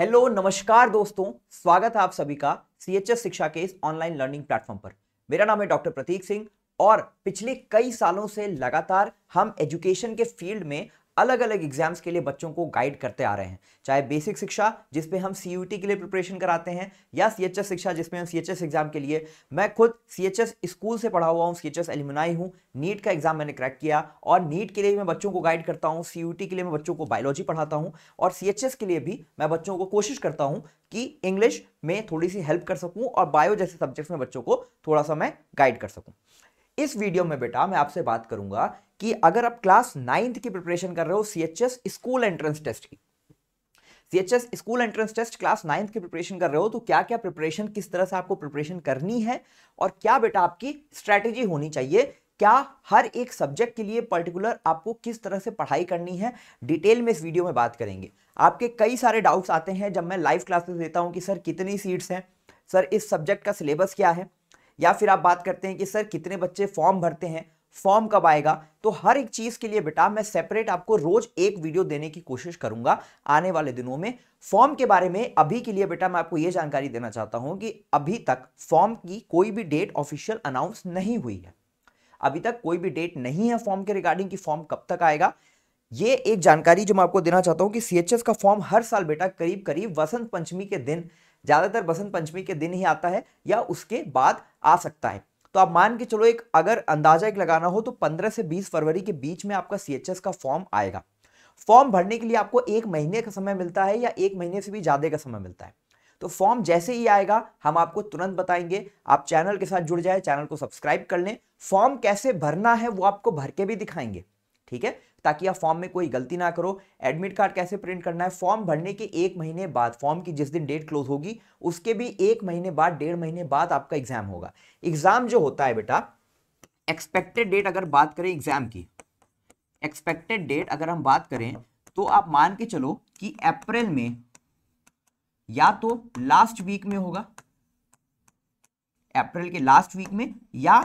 hello नमस्कार दोस्तों स्वागत है आप सभी का सी एच एस शिक्षा के इस ऑनलाइन लर्निंग प्लेटफॉर्म पर मेरा नाम है डॉक्टर प्रतीक सिंह और पिछले कई सालों से लगातार हम एजुकेशन के फील्ड में अलग अलग एग्जाम्स के लिए बच्चों को गाइड करते आ रहे हैं चाहे बेसिक शिक्षा जिसपे हम सी के लिए प्रिपरेशन कराते हैं या सी शिक्षा जिसमें हम सी एग्जाम के लिए मैं खुद सी स्कूल से पढ़ा हुआ हूँ सी एच एस एलिमुनाई हूँ नीट का एग्जाम मैंने क्रैक किया और नीट के लिए मैं बच्चों को गाइड करता हूँ सी के लिए मैं बच्चों को बायोलॉजी पढ़ाता हूँ और सी के लिए भी मैं बच्चों को कोशिश करता हूँ कि इंग्लिश में थोड़ी सी हेल्प कर सकूँ और बायो जैसे सब्जेक्ट्स में बच्चों को थोड़ा सा मैं गाइड कर सकूँ इस वीडियो में बेटा मैं आपसे बात करूंगा कि अगर आप क्लास नाइन्थ की प्रिपरेशन कर रहे हो C H S school entrance test की CHS school entrance test class ninth की प्रिपरेशन कर रहे हो तो क्या क्या प्रिपरेशन किस तरह से आपको प्रिपरेशन करनी है और क्या बेटा आपकी स्ट्रैटेजी होनी चाहिए क्या हर एक सब्जेक्ट के लिए पर्टिकुलर आपको किस तरह से पढ़ाई करनी है डिटेल में इस वीडियो में बात करेंगे आपके कई सारे डाउट्स आते हैं जब मैं लाइव क्लासेस देता हूँ कि सर कितनी सीट्स हैं सर इस सब्जेक्ट का सिलेबस क्या है या फिर आप बात करते हैं कि सर कितने बच्चे फॉर्म भरते हैं फॉर्म कब आएगा तो हर एक चीज़ के लिए बेटा मैं सेपरेट आपको रोज एक वीडियो देने की कोशिश करूंगा आने वाले दिनों में फॉर्म के बारे में अभी के लिए बेटा मैं आपको यह जानकारी देना चाहता हूं कि अभी तक फॉर्म की कोई भी डेट ऑफिशियल अनाउंस नहीं हुई है अभी तक कोई भी डेट नहीं है फॉर्म के रिगार्डिंग की फॉर्म कब तक आएगा ये एक जानकारी जो मैं आपको देना चाहता हूँ कि सी का फॉर्म हर साल बेटा करीब करीब वसंत पंचमी के दिन ज़्यादातर बसंत पंचमी के दिन ही आता है या उसके बाद आ सकता है तो आप मान के चलो एक अगर अंदाजा एक लगाना हो तो 15 से 20 फरवरी के बीच में आपका सी का फॉर्म आएगा फॉर्म भरने के लिए आपको एक महीने का समय मिलता है या एक महीने से भी ज़्यादा का समय मिलता है तो फॉर्म जैसे ही आएगा हम आपको तुरंत बताएंगे आप चैनल के साथ जुड़ जाए चैनल को सब्सक्राइब कर लें फॉर्म कैसे भरना है वो आपको भर के भी दिखाएंगे ठीक है ताकि आप फॉर्म में कोई गलती ना करो एडमिट कार्ड कैसे प्रिंट करना है फॉर्म भरने के एक महीने बाद फॉर्म की जिस दिन डेट क्लोज होगी उसके भी एक महीने बाद डेढ़ महीने बाद आपका एग्जाम होगा एग्जाम जो होता है बेटा एक्सपेक्टेड डेट अगर बात करें एग्जाम की एक्सपेक्टेड डेट अगर हम बात करें तो आप मान के चलो कि अप्रैल में या तो लास्ट वीक में होगा अप्रैल के लास्ट वीक में या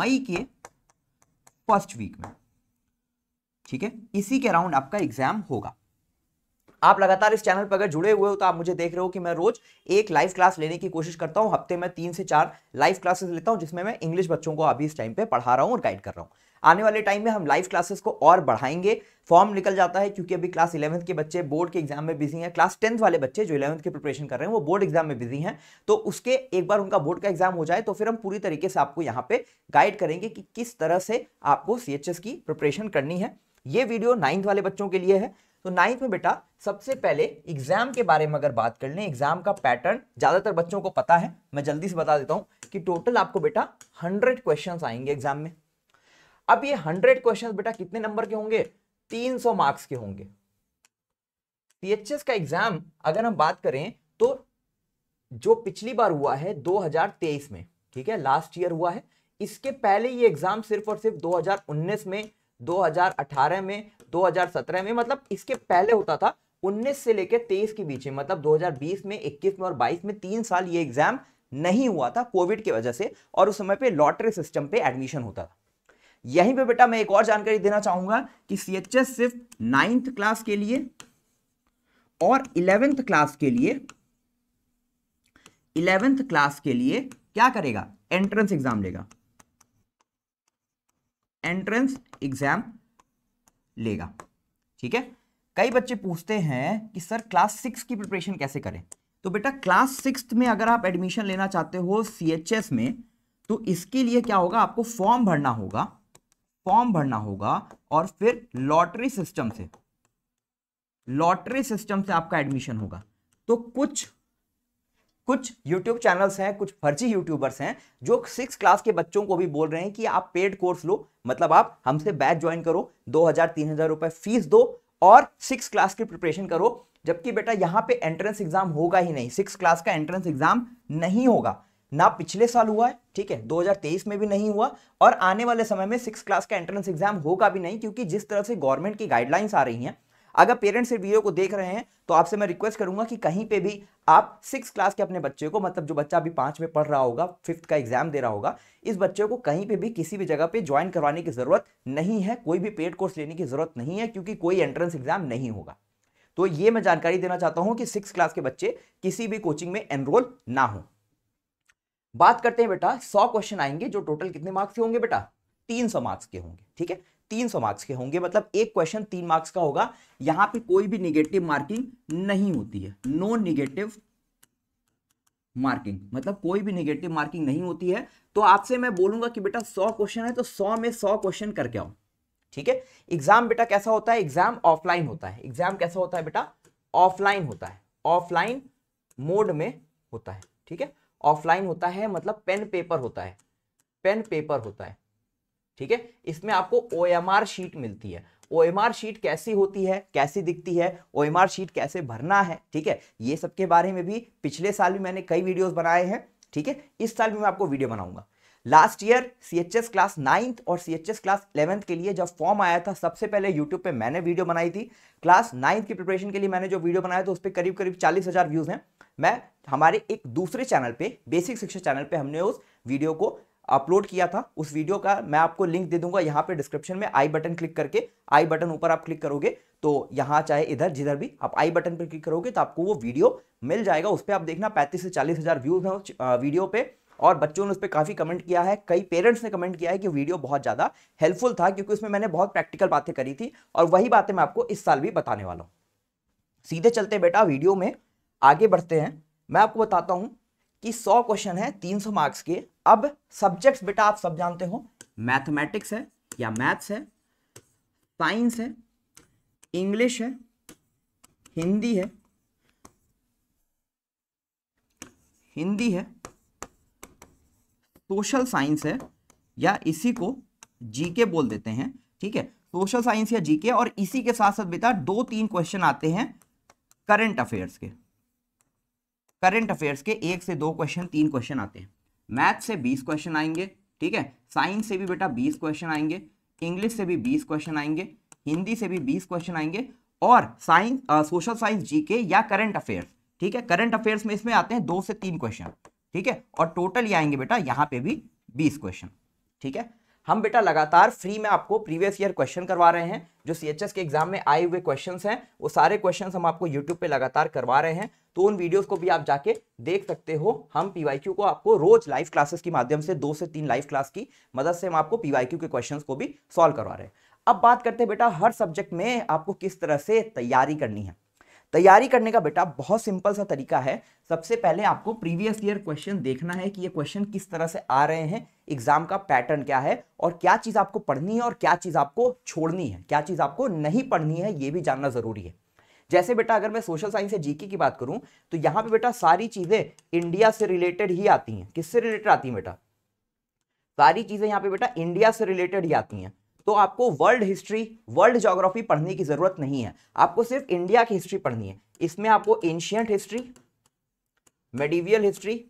मई के फर्स्ट वीक में ठीक है इसी के अराउंड आपका एग्जाम होगा आप लगातार इस चैनल पर अगर जुड़े हुए हो तो आप मुझे देख रहे हो कि मैं रोज एक लाइव क्लास लेने की कोशिश करता हूं हफ्ते में तीन से चार लाइव क्लासेस लेता हूं जिसमें मैं इंग्लिश बच्चों को अभी इस टाइम पे पढ़ा रहा हूँ और गाइड कर रहा हूं आने वाले टाइम में हम लाइव क्लासेस को और बढ़ाएंगे फॉर्म निकल जाता है क्योंकि अभी क्लास इलेवंथ के बच्चे बोर्ड के एग्जाम में बिजी हैं क्लास टेंथ वाले बच्चे जो इलेवंथ के प्रिपरेशन कर रहे हैं वो बोर्ड एग्जाम में बिजी हैं तो उसके एक बार उनका बोर्ड का एग्जाम हो जाए तो फिर हम पूरी तरीके से आपको यहाँ पे गाइड करेंगे कि किस तरह से आपको सी की प्रिपरेशन करनी है ये वीडियो नाइन्थ वाले बच्चों के लिए है तो नाइन्थ में बेटा सबसे पहले एग्जाम के बारे में अगर बात कर लें एग्जाम का पैटर्न ज्यादातर बच्चों को पता है मैं जल्दी से बता देता हूं कि टोटल आपको बेटा हंड्रेड क्वेश्चन आएंगे एग्जाम में अब ये हंड्रेड क्वेश्चन बेटा कितने नंबर के होंगे तीन सौ मार्क्स के होंगे पीएचएस का एग्जाम अगर हम बात करें तो जो पिछली बार हुआ है दो में ठीक है लास्ट ईयर हुआ है इसके पहले ये एग्जाम सिर्फ और सिर्फ दो में 2018 में 2017 में मतलब इसके पहले होता था 19 से लेकर 23 के बीच में मतलब 2020 में 21 में और 22 में तीन साल ये एग्जाम नहीं हुआ था कोविड की वजह से और उस समय पे लॉटरी सिस्टम पे एडमिशन होता था यहीं पे बेटा मैं एक और जानकारी देना चाहूंगा कि सी सिर्फ नाइन्थ क्लास के लिए और इलेवेंथ क्लास के लिए इलेवेंथ क्लास के लिए क्या करेगा एंट्रेंस एग्जाम लेगा एंट्रेंस एग्जाम लेगा ठीक है कई बच्चे पूछते हैं कि सर क्लास सिक्स की प्रिपरेशन कैसे करें तो बेटा क्लास सिक्स में अगर आप एडमिशन लेना चाहते हो सी में तो इसके लिए क्या होगा आपको फॉर्म भरना होगा फॉर्म भरना होगा और फिर लॉटरी सिस्टम से लॉटरी सिस्टम से आपका एडमिशन होगा तो कुछ कुछ यूट्यूब चैनल्स हैं कुछ फर्जी यूट्यूबर्स हैं जो सिक्स क्लास के बच्चों को भी बोल रहे हैं कि आप पेड कोर्स लो मतलब आप हमसे बैच ज्वाइन करो दो हजार तीन हजार रुपए फीस दो और सिक्स क्लास की प्रिपरेशन करो जबकि बेटा यहाँ पे एंट्रेंस एग्जाम होगा ही नहीं सिक्स क्लास का एंट्रेंस एग्जाम नहीं होगा ना पिछले साल हुआ है ठीक है 2023 में भी नहीं हुआ और आने वाले समय में सिक्स क्लास का एंट्रेंस एग्जाम होगा भी नहीं क्योंकि जिस तरह से गवर्नमेंट की गाइडलाइंस आ रही हैं अगर पेरेंट्स ये वीडियो को देख रहे हैं तो आपसे मैं रिक्वेस्ट करूंगा कि कहीं पे भी आप सिक्स क्लास के अपने बच्चे को मतलब जो बच्चा अभी पांच में पढ़ रहा होगा फिफ्थ का एग्जाम दे रहा होगा इस बच्चे को कहीं पे भी किसी भी जगह पे ज्वाइन करवाने की ज़रूरत नहीं है कोई भी पेड कोर्स लेने की ज़रूरत नहीं है क्योंकि कोई एंट्रेंस एग्जाम नहीं होगा तो ये मैं जानकारी देना चाहता हूं कि सिक्स क्लास के बच्चे किसी भी कोचिंग में एनरोल ना हो बात करते हैं बेटा सौ क्वेश्चन आएंगे जो टोटल कितने मार्क्स के होंगे बेटा तीन सौ मार्क्स के होंगे ठीक है 300 मार्क्स के होंगे मतलब एक क्वेश्चन तीन मार्क्स का होगा यहां पे कोई भी निगेटिव मार्किंग नहीं होती है नो निगेटिव मार्किंग मतलब कोई भी निगेटिव मार्किंग नहीं होती है तो आपसे मैं बोलूंगा कि बेटा सौ क्वेश्चन है तो सौ में सौ क्वेश्चन करके आओ ठीक है एग्जाम बेटा कैसा होता है एग्जाम ऑफलाइन होता है एग्जाम कैसा होता है बेटा ऑफलाइन होता है ऑफलाइन मोड में होता है ठीक है ऑफलाइन होता है मतलब पेन पेपर होता है पेन पेपर होता है ठीक है इसमें आपको ओ शीट मिलती है ओ शीट कैसी होती है कैसी दिखती है ओ शीट कैसे भरना है ठीक है ये सब के बारे में भी पिछले साल भी मैंने कई वीडियोस बनाए हैं ठीक है इस साल भी मैं आपको वीडियो बनाऊंगा last year C H S class ninth और C H S class eleventh के लिए जब फॉर्म आया था सबसे पहले यूट्यूब पे मैंने वीडियो बनाई थी क्लास नाइन्थ की प्रिपरेशन के लिए मैंने जो वीडियो बनाया था उस पर करीब करीब चालीस हज़ार व्यूज़ हैं मैं हमारे एक दूसरे चैनल पे बेसिक शिक्षा चैनल पे हमने उस वीडियो को अपलोड किया था उस वीडियो का मैं आपको लिंक दे दूंगा यहाँ पे डिस्क्रिप्शन में आई बटन क्लिक करके आई बटन ऊपर आप क्लिक करोगे तो यहाँ चाहे इधर जिधर भी आप आई बटन पर क्लिक करोगे तो आपको वो वीडियो मिल जाएगा उस पर आप देखना पैंतीस से चालीस हज़ार व्यूज़ हैं वीडियो पे और बच्चों ने उस पर काफ़ी कमेंट किया है कई पेरेंट्स ने कमेंट किया है कि वीडियो बहुत ज़्यादा हेल्पफुल था क्योंकि उसमें मैंने बहुत प्रैक्टिकल बातें करी थी और वही बातें मैं आपको इस साल भी बताने वाला हूँ सीधे चलते बेटा वीडियो में आगे बढ़ते हैं मैं आपको बताता हूँ कि 100 क्वेश्चन है 300 मार्क्स के अब सब्जेक्ट्स बेटा आप सब जानते हो मैथमेटिक्स है या मैथ्स है साइंस है इंग्लिश है हिंदी है हिंदी है सोशल साइंस है या इसी को जीके बोल देते हैं ठीक है सोशल साइंस या जीके और इसी के साथ साथ बेटा दो तीन क्वेश्चन आते हैं करंट अफेयर्स के करंट अफेयर्स के एक से दो क्वेश्चन तीन क्वेश्चन आते हैं मैथ से बीस क्वेश्चन आएंगे ठीक है साइंस से भी बेटा बीस क्वेश्चन आएंगे इंग्लिश से भी बीस क्वेश्चन आएंगे हिंदी से भी बीस क्वेश्चन आएंगे और साइंस सोशल साइंस जीके या करंट अफेयर्स ठीक है करंट अफेयर्स में इसमें आते हैं दो से तीन क्वेश्चन ठीक है और टोटल ये आएंगे बेटा यहाँ पे भी बीस क्वेश्चन ठीक है हम बेटा लगातार फ्री में आपको प्रीवियस ईयर क्वेश्चन करवा रहे हैं जो सी के एग्जाम में आए हुए क्वेश्चन हैं वो सारे क्वेश्चन हम आपको यूट्यूब पे लगातार करवा रहे हैं तो उन वीडियोस को भी आप जाके देख सकते हो हम पीवाईक्यू को आपको रोज लाइव क्लासेस के माध्यम से दो से तीन लाइव क्लास की मदद से हम आपको पीवाईक्यू के क्वेश्चंस को भी सॉल्व करवा रहे हैं अब बात करते हैं बेटा हर सब्जेक्ट में आपको किस तरह से तैयारी करनी है तैयारी करने का बेटा बहुत सिंपल सा तरीका है सबसे पहले आपको प्रीवियस ईयर क्वेश्चन देखना है कि ये क्वेश्चन किस तरह से आ रहे हैं एग्जाम का पैटर्न क्या है और क्या चीज़ आपको पढ़नी है और क्या चीज़ आपको छोड़नी है क्या चीज़ आपको नहीं पढ़नी है ये भी जानना ज़रूरी है जैसे बेटा अगर मैं सोशल साइंस या जीके की बात करूं तो यहां पे बेटा सारी चीज़ें इंडिया से रिलेटेड ही आती हैं किससे रिलेटेड आती हैं बेटा सारी चीज़ें यहाँ पे बेटा इंडिया से रिलेटेड ही आती हैं तो आपको वर्ल्ड हिस्ट्री वर्ल्ड जोग्राफी पढ़ने की ज़रूरत नहीं है आपको सिर्फ इंडिया की हिस्ट्री पढ़नी है इसमें आपको एंशियंट हिस्ट्री मेडिवियल हिस्ट्री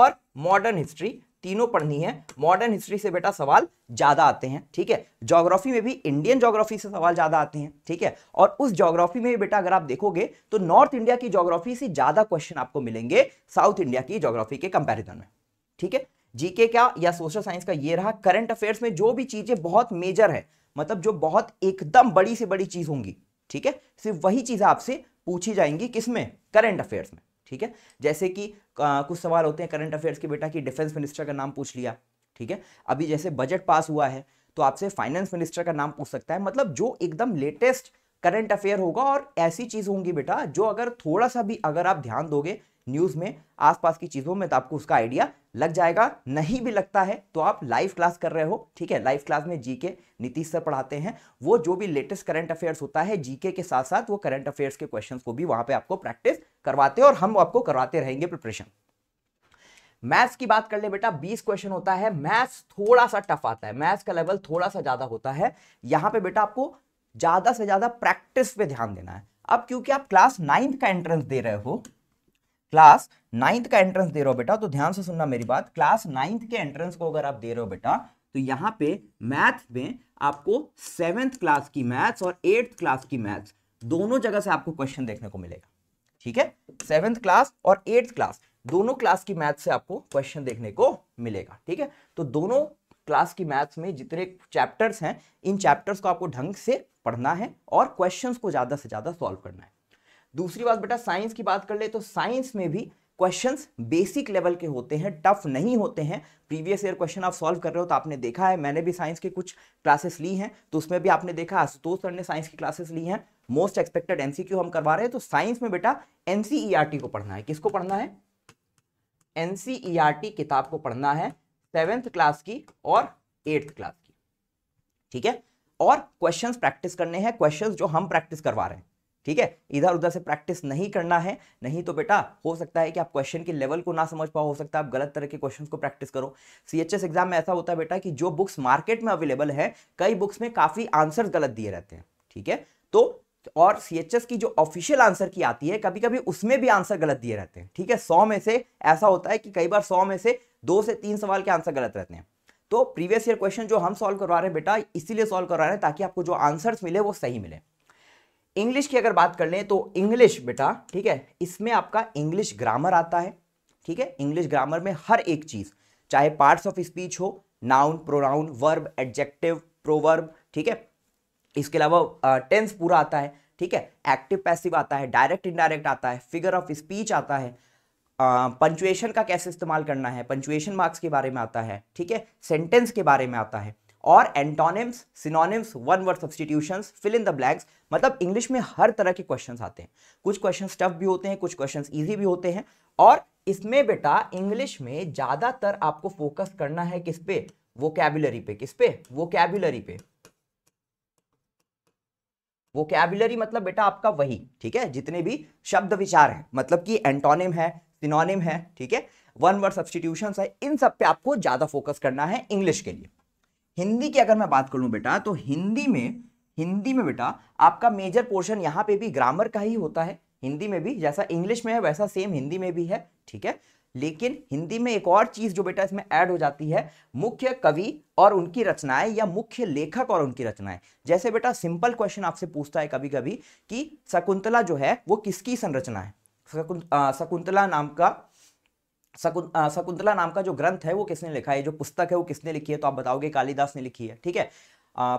और मॉडर्न हिस्ट्री तीनों पढ़नी है मॉडर्न हिस्ट्री से बेटा सवाल ज़्यादा आते हैं ठीक है ज्योग्राफी में भी इंडियन ज्योग्राफी से सवाल ज़्यादा आते हैं ठीक है और उस ज्योग्राफी में बेटा अगर आप देखोगे तो नॉर्थ इंडिया की ज्योग्राफी से ज़्यादा क्वेश्चन आपको मिलेंगे साउथ इंडिया की जोग्राफी के कंपेरिजन में ठीक है जीके क्या या सोशल साइंस का ये रहा करंट अफेयर्स में जो भी चीज़ें बहुत मेजर है मतलब जो बहुत एकदम बड़ी से बड़ी चीज़ होंगी ठीक है सिर्फ वही चीज़ आपसे पूछी जाएंगी किसमें करंट अफेयर्स में ठीक है जैसे कि आ, कुछ सवाल होते हैं करंट अफेयर्स के बेटा कि डिफेंस मिनिस्टर का नाम पूछ लिया ठीक है अभी जैसे बजट पास हुआ है तो आपसे फाइनेंस मिनिस्टर का नाम पूछ सकता है मतलब जो एकदम लेटेस्ट करंट अफेयर होगा और ऐसी चीज होंगी बेटा जो अगर थोड़ा सा भी अगर आप ध्यान दोगे न्यूज़ में आसपास की चीज़ों में तो आपको उसका आइडिया लग जाएगा नहीं भी लगता है तो आप लाइव क्लास कर रहे हो ठीक है लाइव क्लास में जीके नीतीश सर पढ़ाते हैं वो जो भी लेटेस्ट करंट अफेयर्स होता है जीके के साथ साथ वो करंट अफेयर्स के क्वेश्चंस को भी वहां पे आपको प्रैक्टिस करवाते हैं और हम आपको करवाते रहेंगे प्रिपरेशन मैथ्स की बात कर ले बेटा 20 क्वेश्चन होता है मैथ्स थोड़ा सा टफ आता है मैथ्स का लेवल थोड़ा सा ज़्यादा होता है यहाँ पे बेटा आपको ज़्यादा से ज़्यादा प्रैक्टिस पे ध्यान देना है अब क्योंकि आप क्लास नाइन्थ का एंट्रेंस दे रहे हो क्लास नाइन्थ का एंट्रेंस दे रहे हो बेटा तो ध्यान से सुनना मेरी बात क्लास नाइन्थ के एंट्रेंस को अगर आप दे रहे हो बेटा तो यहाँ पे मैथ में आपको सेवेंथ क्लास की मैथ्स और एट्थ क्लास की मैथ्स दोनों जगह से आपको क्वेश्चन देखने को मिलेगा ठीक है सेवेंथ क्लास और एट्थ क्लास दोनों क्लास की मैथ से आपको क्वेश्चन देखने को मिलेगा ठीक है तो दोनों क्लास की मैथ्स में जितने चैप्टर्स हैं इन चैप्टर्स को आपको ढंग से पढ़ना है और क्वेश्चंस को ज़्यादा से ज़्यादा सॉल्व करना है दूसरी बात बेटा साइंस की बात कर ले तो साइंस में भी क्वेश्चंस बेसिक लेवल के होते हैं टफ नहीं होते हैं प्रीवियस ईयर क्वेश्चन आप सॉल्व कर रहे हो तो आपने देखा है मैंने भी साइंस के कुछ क्लासेस ली हैं तो उसमें भी आपने देखा आशुतोष सर ने साइंस की क्लासेस ली हैं मोस्ट एक्सपेक्टेड एनसीक्यू हम करवा रहे हैं तो साइंस में बेटा एनसीईआरटी e को पढ़ना है किसको पढ़ना है एनसीईआरटी e किताब को पढ़ना है सेवेंथ क्लास की और एट्थ क्लास की ठीक है और क्वेश्चंस प्रैक्टिस करने हैं क्वेश्चंस जो हम प्रैक्टिस करवा रहे हैं ठीक है इधर उधर से प्रैक्टिस नहीं करना है नहीं तो बेटा हो सकता है कि आप क्वेश्चन के लेवल को ना समझ पाओ हो सकता है आप गलत तरह के क्वेश्चंस को प्रैक्टिस करो सीएचएस एग्जाम में ऐसा होता है बेटा कि जो बुक्स मार्केट में अवेलेबल है कई बुक्स में काफ़ी आंसर्स गलत दिए रहते हैं ठीक है तो और सी की जो ऑफिशियल आंसर की आती है कभी कभी उसमें भी आंसर गलत दिए रहते हैं ठीक है सौ में से ऐसा होता है कि कई बार सौ में से दो से तीन सवाल के आंसर गलत रहते हैं तो प्रीवियस ईयर क्वेश्चन जो हम सॉल्व करवा रहे हैं बेटा इसीलिए सॉल्व करवा रहे हैं ताकि आपको जो आंसर्स मिले वो सही मिले इंग्लिश की अगर बात कर लें तो इंग्लिश बेटा ठीक है इसमें आपका इंग्लिश ग्रामर आता है ठीक है इंग्लिश ग्रामर में हर एक चीज़ चाहे पार्ट्स ऑफ स्पीच हो noun pronoun verb adjective proverb ठीक है इसके अलावा टेंस पूरा आता है ठीक है एक्टिव पैसिव आता है डायरेक्ट इनडायरेक्ट आता है फिगर ऑफ स्पीच आता है पंचुएशन का कैसे इस्तेमाल करना है पंचुएशन मार्क्स के बारे में आता है ठीक है सेंटेंस के बारे में आता है और antonyms synonyms one word substitution fill in the blanks मतलब इंग्लिश में हर तरह के क्वेश्चन आते हैं कुछ क्वेश्चन टफ भी होते हैं कुछ क्वेश्चन ईजी भी होते हैं और इसमें बेटा इंग्लिश में ज़्यादातर आपको फोकस करना है किस पे वोकेबुलरी पे किस पे वोकेबुलरी पे कैबुलरी मतलब बेटा आपका वही ठीक है जितने भी शब्द विचार हैं मतलब कि एंटोनिम है सिनोनिम है ठीक है वन वर्ड सब्सटीट्यूशन है इन सब पे आपको ज़्यादा फोकस करना है इंग्लिश के लिए हिंदी की अगर मैं बात करूँ बेटा तो हिंदी में हिंदी में बेटा आपका मेजर पोर्शन यहाँ पे भी ग्रामर का ही होता है हिंदी में भी जैसा इंग्लिश में है वैसा सेम हिंदी में भी है ठीक है लेकिन हिंदी में एक और चीज़ जो बेटा इसमें ऐड हो जाती है मुख्य कवि और उनकी रचनाएं या मुख्य लेखक और उनकी रचनाएं जैसे बेटा सिंपल क्वेश्चन आपसे पूछता है कभी कभी कि शकुंतला जो है वो किसकी संरचना है शकुंतला नाम का सकुं शकुंतला नाम का जो ग्रंथ है वो किसने लिखा है जो पुस्तक है वो किसने लिखी है तो आप बताओगे कालिदास ने लिखी है ठीक है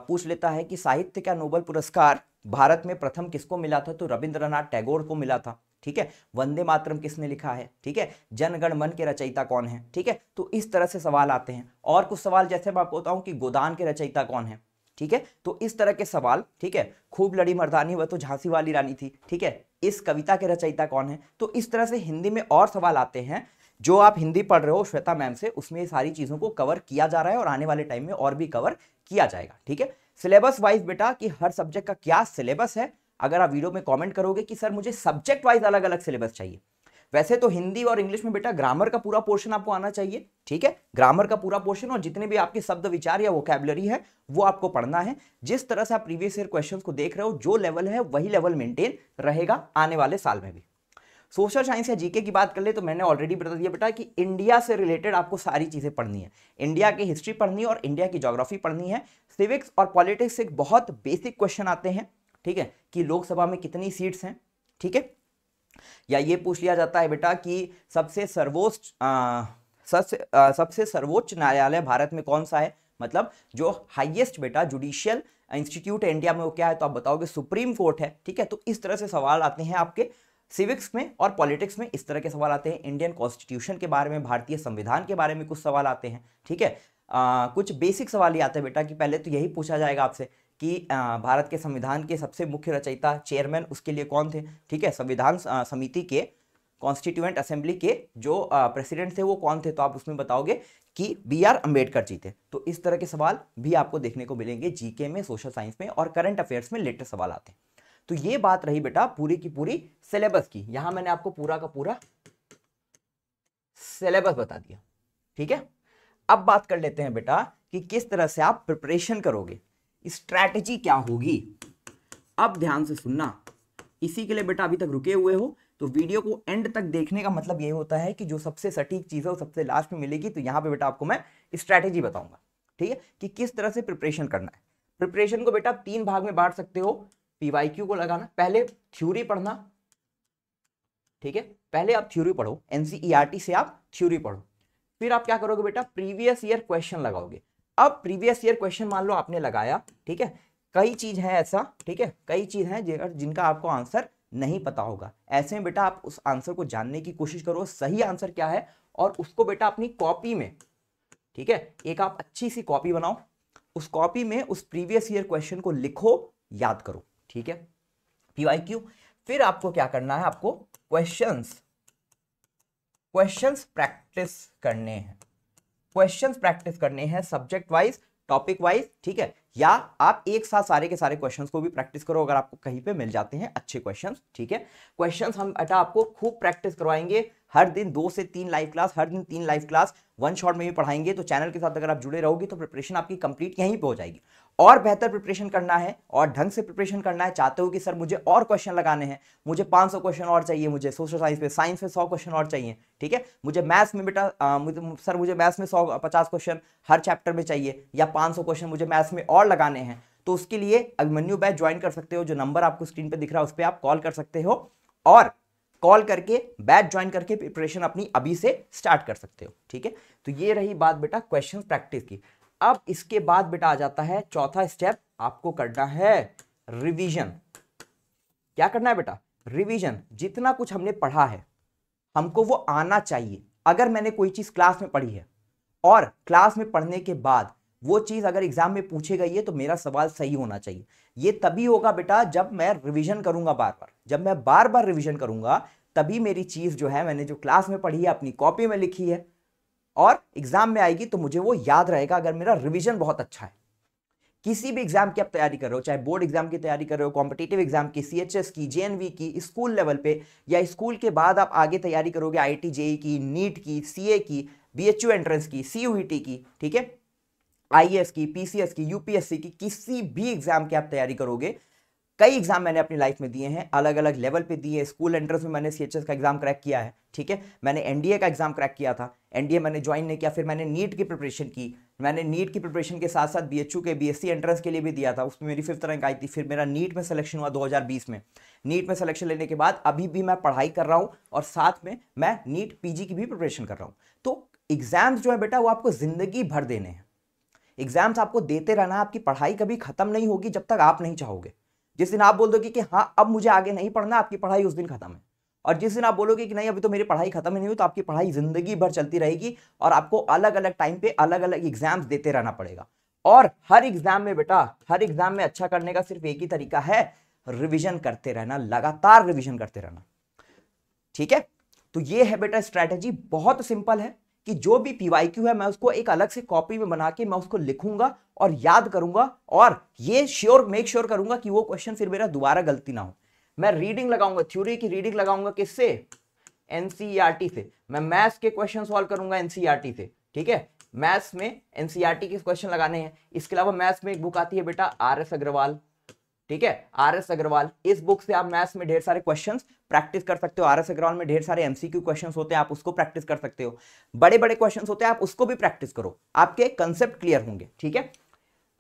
पूछ लेता है कि साहित्य का नोबल पुरस्कार भारत में प्रथम किसको मिला था तो रविंद्रनाथ टैगोर को मिला था ठीक है वंदे मातरम किसने लिखा है ठीक है जनगण मन के रचयिता कौन है ठीक है तो इस तरह से सवाल आते हैं और कुछ सवाल जैसे मैं आपको बताऊं कि गोदान के रचयिता कौन है ठीक है तो इस तरह के सवाल ठीक है खूब लड़ी मर्दानी वह तो झांसी वाली रानी थी ठीक है इस कविता के रचयिता कौन है तो इस तरह से हिंदी में और सवाल आते हैं जो आप हिंदी पढ़ रहे हो श्वेता मैम से उसमें सारी चीज़ों को कवर किया जा रहा है और आने वाले टाइम में और भी कवर किया जाएगा ठीक है सिलेबस वाइज बेटा कि हर सब्जेक्ट का क्या सिलेबस है अगर आप वीडियो में कमेंट करोगे कि सर मुझे सब्जेक्ट वाइज अलग अलग सिलेबस चाहिए वैसे तो हिंदी और इंग्लिश में बेटा ग्रामर का पूरा पोर्शन आपको आना चाहिए ठीक है ग्रामर का पूरा पोर्शन और जितने भी आपके शब्द विचार या वोकेबलरी है वो आपको पढ़ना है जिस तरह से आप प्रीवियस ईयर क्वेश्चन को देख रहे हो जो लेवल है वही लेवल मेंटेन रहेगा आने वाले साल में भी सोशल साइंस या जीके की बात कर ले तो मैंने ऑलरेडी बता दिया बेटा कि इंडिया से रिलेटेड आपको सारी चीज़ें पढ़नी है इंडिया की हिस्ट्री पढ़नी है और इंडिया की जोग्राफी पढ़नी है सिविक्स और पॉलिटिक्स एक बहुत बेसिक क्वेश्चन आते हैं ठीक है कि लोकसभा में कितनी सीट्स हैं ठीक है या ये पूछ लिया जाता है बेटा कि सबसे सर्वोच्च सबसे सर्वोच्च न्यायालय भारत में कौन सा है मतलब जो हाईएस्ट बेटा जुडिशियल इंस्टीट्यूट इंडिया में वो क्या है तो आप बताओगे सुप्रीम कोर्ट है ठीक है तो इस तरह से सवाल आते हैं आपके सिविक्स में और पॉलिटिक्स में इस तरह के सवाल आते हैं इंडियन कॉन्स्टिट्यूशन के बारे में भारतीय संविधान के बारे में कुछ सवाल आते हैं ठीक है आ, कुछ बेसिक सवाल ये आते हैं बेटा कि पहले तो यही पूछा जाएगा आपसे कि आ, भारत के संविधान के सबसे मुख्य रचयिता चेयरमैन उसके लिए कौन थे ठीक है संविधान समिति के कॉन्स्टिट्यूएंट असेंबली के जो प्रेसिडेंट थे वो कौन थे तो आप उसमें बताओगे कि बी आर अम्बेडकर जी थे तो इस तरह के सवाल भी आपको देखने को मिलेंगे जीके में सोशल साइंस में और करंट अफेयर्स में लेटेस्ट सवाल आते हैं तो ये बात रही बेटा पूरी की पूरी सिलेबस की यहां मैंने आपको पूरा का पूरा सिलेबस बता दिया ठीक है अब बात कर लेते हैं बेटा कि किस तरह से आप प्रिपरेशन करोगे स्ट्रैटेजी क्या होगी अब ध्यान से सुनना इसी के लिए बेटा अभी तक रुके हुए हो तो वीडियो को एंड तक देखने का मतलब यह होता है कि जो सबसे सटीक चीज़ है वो सबसे लास्ट में मिलेगी तो यहां पे बेटा आपको मैं स्ट्रैटेजी बताऊंगा ठीक है कि किस तरह से प्रिपरेशन करना है प्रिपरेशन को बेटा आप तीन भाग में बांट सकते हो पीवाई क्यू को लगाना पहले थ्योरी पढ़ना ठीक है पहले आप थ्योरी पढ़ो एनसीईआरटी e से आप थ्योरी पढ़ो फिर आप क्या करोगे बेटा प्रीवियस ईयर क्वेश्चन लगाओगे अब प्रीवियस ईयर क्वेश्चन मान लो आपने लगाया ठीक है कई चीज है ऐसा ठीक है कई चीज है जिनका आपको आंसर नहीं पता होगा ऐसे में बेटा आप उस आंसर को जानने की कोशिश करो सही आंसर क्या है और उसको बेटा अपनी कॉपी में ठीक है एक आप अच्छी सी कॉपी बनाओ उस कॉपी में उस प्रीवियस ईयर क्वेश्चन को लिखो याद करो ठीक है पीवाई क्यू फिर आपको क्या करना है आपको क्वेश्चंस क्वेश्चंस प्रैक्टिस करने हैं क्वेश्चंस प्रैक्टिस करने हैं सब्जेक्ट वाइज टॉपिक वाइज ठीक है या आप एक साथ सारे के सारे क्वेश्चंस को भी प्रैक्टिस करो अगर आपको कहीं पे मिल जाते हैं अच्छे क्वेश्चंस ठीक है क्वेश्चंस हम अटा आपको खूब प्रैक्टिस करवाएंगे हर दिन दो से तीन लाइव क्लास हर दिन तीन लाइव क्लास वन शॉट में भी पढ़ाएंगे तो चैनल के साथ अगर आप जुड़े रहोगे तो प्रिपरेशन आपकी कंप्लीट यहीं पर हो जाएगी और बेहतर प्रिपरेशन करना है और ढंग से प्रिपरेशन करना है चाहते हो कि सर मुझे और क्वेश्चन लगाने हैं मुझे 500 क्वेश्चन और चाहिए मुझे सोशल साइंस में साइंस में 100 क्वेश्चन और चाहिए ठीक है मुझे मैथ्स में बेटा सर मुझे मैथ्स में 100 पचास क्वेश्चन हर चैप्टर में चाहिए या 500 क्वेश्चन मुझे मैथ्स में और लगाने हैं तो उसके लिए अभिमन्यू बैच ज्वाइन कर सकते हो जो नंबर आपको स्क्रीन पर दिख रहा है उस पर आप कॉल कर सकते हो और कॉल करके बैच ज्वाइन करके प्रिपरेशन अपनी अभी से स्टार्ट कर सकते हो ठीक है तो ये रही बात बेटा क्वेश्चन प्रैक्टिस की अब इसके बाद बेटा आ जाता है चौथा स्टेप आपको करना है रिवीजन क्या करना है बेटा रिवीजन जितना कुछ हमने पढ़ा है हमको वो आना चाहिए अगर मैंने कोई चीज़ क्लास में पढ़ी है और क्लास में पढ़ने के बाद वो चीज़ अगर एग्जाम में पूछे गई है तो मेरा सवाल सही होना चाहिए ये तभी होगा बेटा जब मैं रिवीजन करूंगा बार बार जब मैं बार बार रिवीजन करूंगा तभी मेरी चीज़ जो है मैंने जो क्लास में पढ़ी है अपनी कॉपी में लिखी है और एग्जाम में आएगी तो मुझे वो याद रहेगा अगर मेरा रिविजन बहुत अच्छा है किसी भी एग्जाम की आप तैयारी कर रहे हो चाहे बोर्ड एग्जाम की तैयारी कर रहे हो कॉम्पिटेटिव एग्जाम की सी एच एस की जे की स्कूल लेवल पे या स्कूल के बाद आप आगे तैयारी करोगे आई टी जेई की नीट की सी ए की बी एच यू एंट्रेंस की सी यू टी की ठीक है आई एस की पी की यूपीएससी की किसी भी एग्जाम की आप तैयारी करोगे कई एग्जाम मैंने अपनी लाइफ में दिए हैं अलग अलग लेवल पे दिए स्कूल एंट्रेंस में मैंने सी का एग्जाम क्रैक किया है ठीक है मैंने एनडीए का एग्जाम क्रैक किया था एनडीए मैंने ज्वाइन नहीं किया फिर मैंने नीट की प्रिपरेशन की मैंने नीट की प्रिपरेशन के साथ साथ बीएचयू के बीएससी एंट्रेंस के लिए भी दिया था उसमें मेरी फिफ्थ रैंक आई थी फिर मेरा नीट में सिलेक्शन हुआ दो में नीट में सिलेक्शन लेने के बाद अभी भी मैं पढ़ाई कर रहा हूँ और साथ में मैं नीट पी की भी प्रिपरेशन कर रहा हूँ तो एग्जाम्स जो है बेटा वो आपको ज़िंदगी भर देने हैं एग्जाम्स आपको देते रहना आपकी पढ़ाई कभी खत्म नहीं होगी जब तक आप नहीं चाहोगे जिस दिन आप बोल दोगे कि हाँ अब मुझे आगे नहीं पढ़ना आपकी पढ़ाई उस दिन खत्म है और जिस दिन आप बोलोगे कि नहीं अभी तो मेरी पढ़ाई खत्म ही नहीं हुई तो आपकी पढ़ाई जिंदगी भर चलती रहेगी और आपको अलग अलग टाइम पे अलग अलग एग्जाम्स देते रहना पड़ेगा और हर एग्जाम में बेटा हर एग्जाम में अच्छा करने का सिर्फ एक ही तरीका है रिविजन करते रहना लगातार रिविजन करते रहना ठीक है तो ये है बेटा स्ट्रैटेजी बहुत सिंपल है कि जो भी क्यू है मैं उसको एक अलग से कॉपी में बना के मैं उसको लिखूंगा और याद करूंगा और ये श्योर मेक श्योर करूंगा कि वो क्वेश्चन फिर मेरा दोबारा गलती ना हो मैं रीडिंग लगाऊंगा थ्योरी की रीडिंग लगाऊंगा किससे एनसीईआरटी e से मैं मैथ्स के क्वेश्चन सॉल्व करूंगा एनसीईआरटी e से ठीक है मैथ्स में एनसीईआरटी e के क्वेश्चन लगाने हैं इसके अलावा मैथ्स में एक बुक आती है बेटा आर एस अग्रवाल ठीक है आर एस अग्रवाल इस बुक से आप मैथ्स में ढेर सारे क्वेश्चंस प्रैक्टिस कर सकते हो आर एस अग्रवाल में ढेर सारे एमसीक्यू क्वेश्चंस होते हैं आप उसको प्रैक्टिस कर सकते हो बड़े बड़े क्वेश्चंस होते हैं आप उसको भी प्रैक्टिस करो आपके कंसेप्ट क्लियर होंगे ठीक है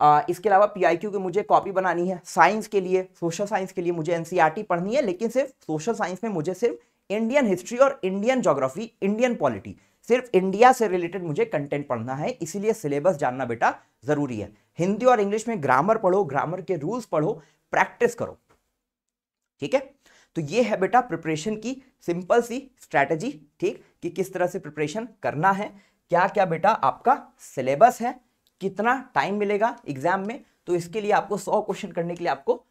आ, इसके अलावा पी आई क्यू की मुझे कॉपी बनानी है साइंस के लिए सोशल साइंस के लिए मुझे एनसीईआरटी e पढ़नी है लेकिन सिर्फ सोशल साइंस में मुझे सिर्फ इंडियन हिस्ट्री और इंडियन जोग्राफी इंडियन पॉलिटी सिर्फ इंडिया से रिलेटेड मुझे कंटेंट पढ़ना है इसीलिए सिलेबस जानना बेटा जरूरी है हिंदी और इंग्लिश में ग्रामर पढ़ो ग्रामर के रूल्स पढ़ो प्रैक्टिस करो ठीक है तो ये है बेटा प्रिपरेशन की सिंपल सी स्ट्रैटेजी ठीक कि किस तरह से प्रिपरेशन करना है क्या क्या बेटा आपका सिलेबस है कितना टाइम मिलेगा एग्जाम में तो इसके लिए आपको सौ क्वेश्चन करने के लिए आपको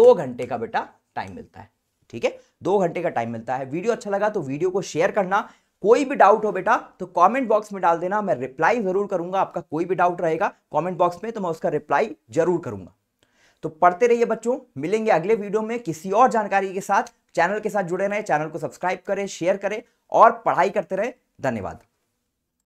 दो घंटे का बेटा टाइम मिलता है ठीक है दो घंटे का टाइम मिलता है वीडियो अच्छा लगा तो वीडियो को शेयर करना कोई भी डाउट हो बेटा तो कमेंट बॉक्स में डाल देना मैं रिप्लाई जरूर करूंगा आपका कोई भी डाउट रहेगा कमेंट बॉक्स में तो मैं उसका रिप्लाई जरूर करूंगा तो पढ़ते रहिए बच्चों मिलेंगे अगले वीडियो में किसी और जानकारी के साथ चैनल के साथ जुड़े रहे चैनल को सब्सक्राइब करें शेयर करें और पढ़ाई करते रहे धन्यवाद